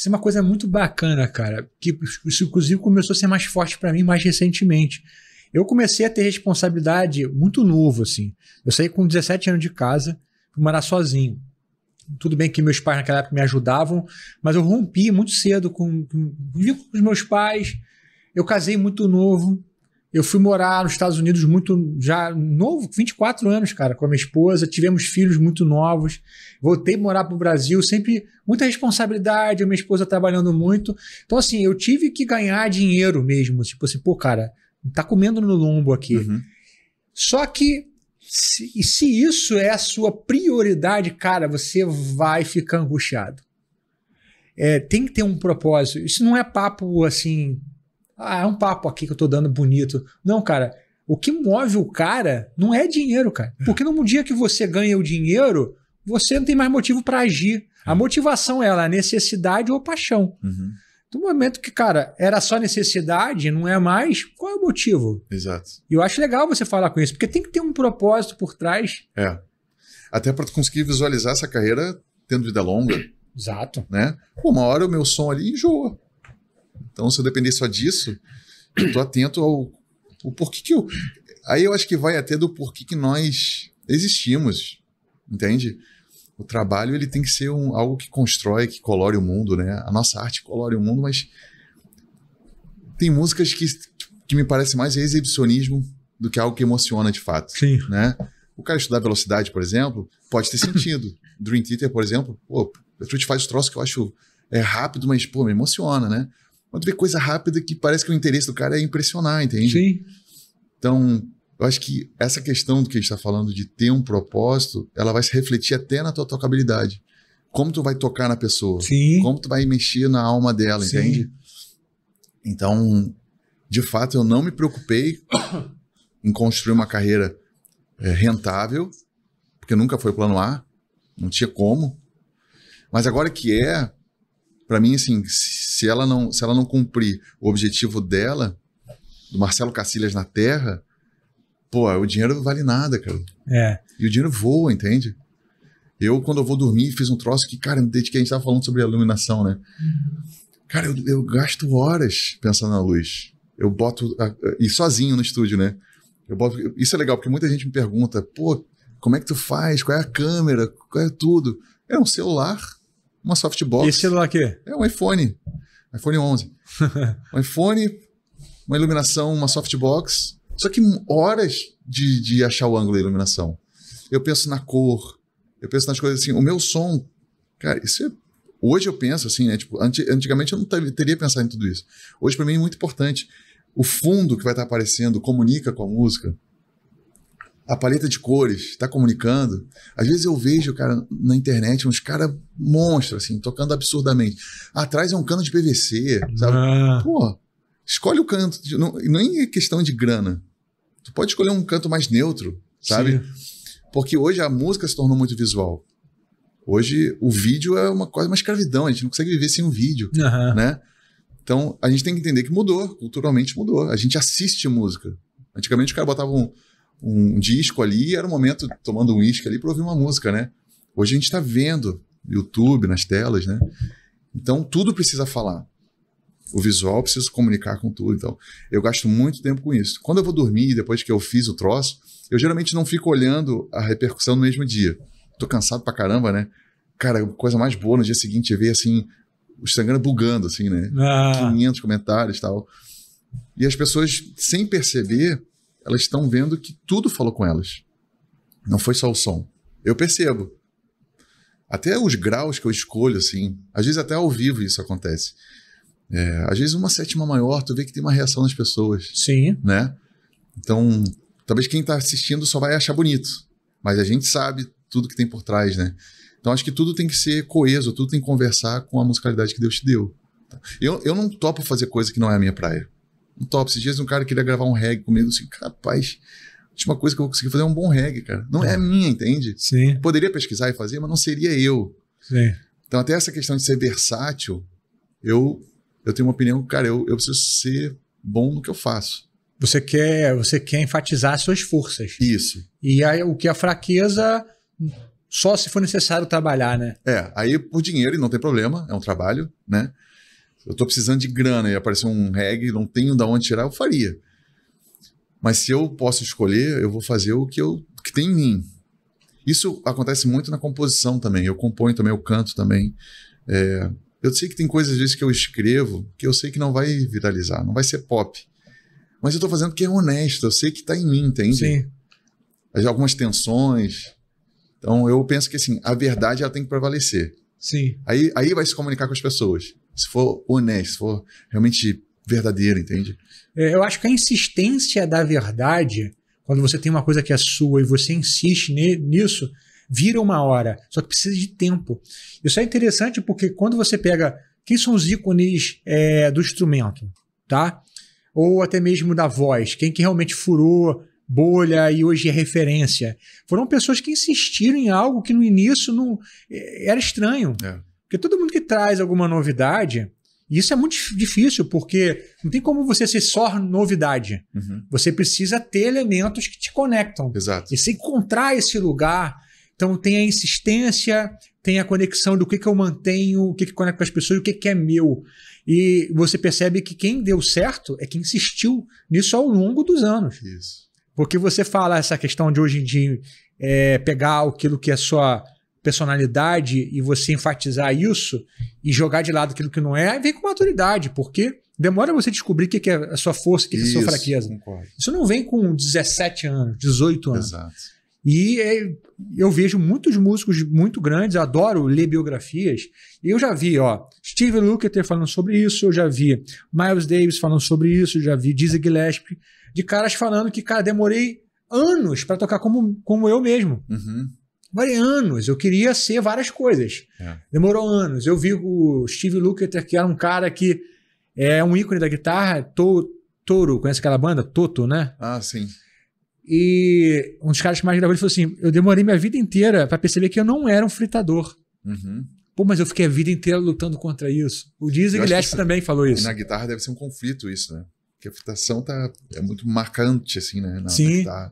Isso é uma coisa muito bacana, cara, que isso inclusive começou a ser mais forte para mim mais recentemente. Eu comecei a ter responsabilidade muito novo, assim. Eu saí com 17 anos de casa, fui morar sozinho. Tudo bem que meus pais naquela época me ajudavam, mas eu rompi muito cedo com, com, com os meus pais. Eu casei muito novo, eu fui morar nos Estados Unidos muito já novo, 24 anos, cara, com a minha esposa, tivemos filhos muito novos. Voltei a morar o Brasil, sempre muita responsabilidade, a minha esposa trabalhando muito. Então assim, eu tive que ganhar dinheiro mesmo, tipo assim, pô, cara, tá comendo no lombo aqui. Uhum. Só que se, se isso é a sua prioridade, cara, você vai ficar angustiado. É, tem que ter um propósito. Isso não é papo assim ah, é um papo aqui que eu tô dando bonito. Não, cara. O que move o cara não é dinheiro, cara. É. Porque no dia que você ganha o dinheiro, você não tem mais motivo para agir. A é. motivação ela é a necessidade ou paixão. Uhum. Do momento que, cara, era só necessidade, não é mais, qual é o motivo? Exato. E eu acho legal você falar com isso, porque tem que ter um propósito por trás. É. Até para conseguir visualizar essa carreira tendo vida longa. Exato. Né? Pô, uma hora o meu som ali enjoa. Então, se eu depender só disso, eu estou atento ao porquê que eu. Aí eu acho que vai até do porquê que nós existimos, entende? O trabalho ele tem que ser um, algo que constrói, que colore o mundo, né? A nossa arte colore o mundo, mas tem músicas que, que me parece mais exibicionismo do que algo que emociona de fato. Sim. Né? O cara estudar velocidade, por exemplo, pode ter sentido. Dream Theater, por exemplo, pô, a Truth faz os troços que eu acho é rápido, mas pô, me emociona, né? Quando tu vê coisa rápida que parece que o interesse do cara é impressionar, entende? Sim. Então, eu acho que essa questão do que a gente está falando de ter um propósito, ela vai se refletir até na tua tocabilidade. Como tu vai tocar na pessoa. Sim. Como tu vai mexer na alma dela, Sim. entende? Então, de fato, eu não me preocupei em construir uma carreira eh, rentável, porque nunca foi o plano A, não tinha como. Mas agora que é, para mim, assim, se ela não, se ela não cumprir o objetivo dela, do Marcelo Cacilhas na Terra, pô, o dinheiro não vale nada, cara. É. E o dinheiro voa, entende? Eu, quando eu vou dormir, fiz um troço que, cara, desde que a gente estava falando sobre a iluminação, né? Cara, eu, eu, gasto horas pensando na luz. Eu boto. A, a, e sozinho no estúdio, né? Eu boto, isso é legal, porque muita gente me pergunta, pô, como é que tu faz? Qual é a câmera? Qual é tudo? É um celular, uma softbox. E esse celular aqui? É um iPhone iPhone 11. um iPhone, uma iluminação, uma softbox. Só que horas de, de achar o ângulo da iluminação. Eu penso na cor, eu penso nas coisas assim. O meu som, cara, isso é Hoje eu penso assim, né? Tipo, antigamente eu não teria pensado em tudo isso. Hoje para mim é muito importante. O fundo que vai estar aparecendo comunica com a música a paleta de cores, tá comunicando. Às vezes eu vejo, cara, na internet uns caras monstros, assim, tocando absurdamente. Atrás é um cano de PVC, sabe? Ah. Pô, escolhe o canto. De, não, nem é questão de grana. Tu pode escolher um canto mais neutro, sabe? Sim. Porque hoje a música se tornou muito visual. Hoje o vídeo é uma coisa, uma escravidão. A gente não consegue viver sem um vídeo, uhum. né? Então a gente tem que entender que mudou, culturalmente mudou. A gente assiste música. Antigamente o cara botava um um disco ali, era um momento tomando um uísque ali para ouvir uma música, né? Hoje a gente está vendo YouTube nas telas, né? Então tudo precisa falar. O visual precisa comunicar com tudo. Então eu gasto muito tempo com isso. Quando eu vou dormir, depois que eu fiz o troço, eu geralmente não fico olhando a repercussão no mesmo dia. Tô cansado pra caramba, né? Cara, coisa mais boa no dia seguinte é ver assim o Instagram bugando, assim, né? Ah. 500 comentários e tal. E as pessoas, sem perceber, elas estão vendo que tudo falou com elas. Não foi só o som. Eu percebo. Até os graus que eu escolho, assim. Às vezes até ao vivo isso acontece. É, às vezes uma sétima maior, tu vê que tem uma reação nas pessoas. Sim. Né? Então, talvez quem está assistindo só vai achar bonito. Mas a gente sabe tudo que tem por trás, né? Então acho que tudo tem que ser coeso, tudo tem que conversar com a musicalidade que Deus te deu. Eu, eu não topo fazer coisa que não é a minha praia um top. Esses dias um cara queria gravar um reggae comigo, assim, rapaz, a última coisa que eu vou conseguir fazer é um bom reggae, cara. Não é, é minha, entende? Sim. Poderia pesquisar e fazer, mas não seria eu. Sim. Então, até essa questão de ser versátil, eu, eu tenho uma opinião, cara, eu, eu preciso ser bom no que eu faço. Você quer, você quer enfatizar suas forças. Isso. E aí, o que a é fraqueza só se for necessário trabalhar, né? É, aí por dinheiro e não tem problema, é um trabalho, né? eu tô precisando de grana e aparecer um reggae, não tenho da onde tirar, eu faria. Mas se eu posso escolher, eu vou fazer o que, eu, que tem em mim. Isso acontece muito na composição também. Eu componho também, eu canto também. É, eu sei que tem coisas às vezes que eu escrevo que eu sei que não vai viralizar, não vai ser pop. Mas eu tô fazendo porque é honesto, eu sei que tá em mim, entende? Sim. As, algumas tensões. Então eu penso que assim, a verdade ela tem que prevalecer. Sim. Aí, aí vai se comunicar com as pessoas se for honesto, se for realmente verdadeiro, entende? É, eu acho que a insistência da verdade, quando você tem uma coisa que é sua e você insiste nisso, vira uma hora, só que precisa de tempo. Isso é interessante porque quando você pega quem são os ícones é, do instrumento, tá? Ou até mesmo da voz, quem que realmente furou bolha e hoje é referência. Foram pessoas que insistiram em algo que no início não é, era estranho. É. Porque todo mundo que traz alguma novidade, e isso é muito difícil, porque não tem como você ser só novidade. Uhum. Você precisa ter elementos que te conectam. Exato. E se encontrar esse lugar, então tem a insistência, tem a conexão do que, que eu mantenho, o que, que conecta com as pessoas e o que, que é meu. E você percebe que quem deu certo é quem insistiu nisso ao longo dos anos. Isso. Porque você fala essa questão de hoje em dia é, pegar aquilo que é sua personalidade e você enfatizar isso e jogar de lado aquilo que não é, vem com maturidade, porque demora você descobrir o que é a sua força, o que é a sua fraqueza. Concordo. Isso não vem com 17 anos, 18 anos. Exato. E é, eu vejo muitos músicos muito grandes, adoro ler biografias. Eu já vi, ó, Steve Lukather falando sobre isso, eu já vi Miles Davis falando sobre isso, eu já vi Dizzy Gillespie, de caras falando que, cara, demorei anos para tocar como, como eu mesmo. Uhum. Demorei anos, eu queria ser várias coisas. É. Demorou anos. Eu vi o Steve Lukather, que era um cara que é um ícone da guitarra, to, Toro, conhece aquela banda? Toto, né? Ah, sim. E um dos caras que mais gravou, ele falou assim: Eu demorei minha vida inteira para perceber que eu não era um fritador. Uhum. Pô, mas eu fiquei a vida inteira lutando contra isso. O Dizzy Gillespie também falou isso. Na guitarra deve ser um conflito isso, né? Porque a fritação tá, é muito marcante, assim, né? Na, Sim. Na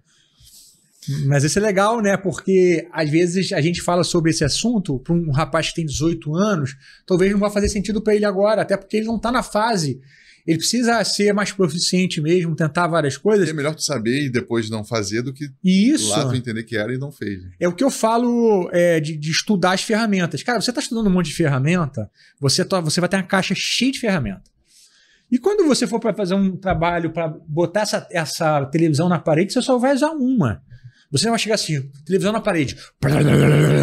mas isso é legal, né? Porque às vezes a gente fala sobre esse assunto para um rapaz que tem 18 anos, talvez não vá fazer sentido para ele agora, até porque ele não está na fase. Ele precisa ser mais proficiente mesmo, tentar várias coisas. é melhor tu saber e depois não fazer do que isso. lá tu entender que era e não fez. Né? É o que eu falo é, de, de, estudar as ferramentas. Cara, você está estudando um monte de ferramenta, você, tá, você vai ter uma caixa cheia de ferramenta. E quando você for para fazer um trabalho para botar essa, essa televisão na parede, você só vai usar uma. Você não vai chegar assim, televisão na parede,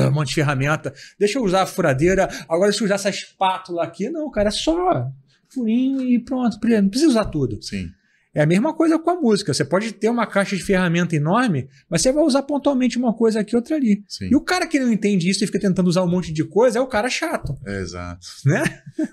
um monte de ferramenta, deixa eu usar a furadeira, agora deixa eu usar essa espátula aqui. Não, cara, é só furinho e pronto. Não precisa usar tudo. Sim. É a mesma coisa com a música. Você pode ter uma caixa de ferramenta enorme, mas você vai usar pontualmente uma coisa aqui, outra ali. Sim. E o cara que não entende isso e fica tentando usar um monte de coisa é o cara chato. É, exato. Né?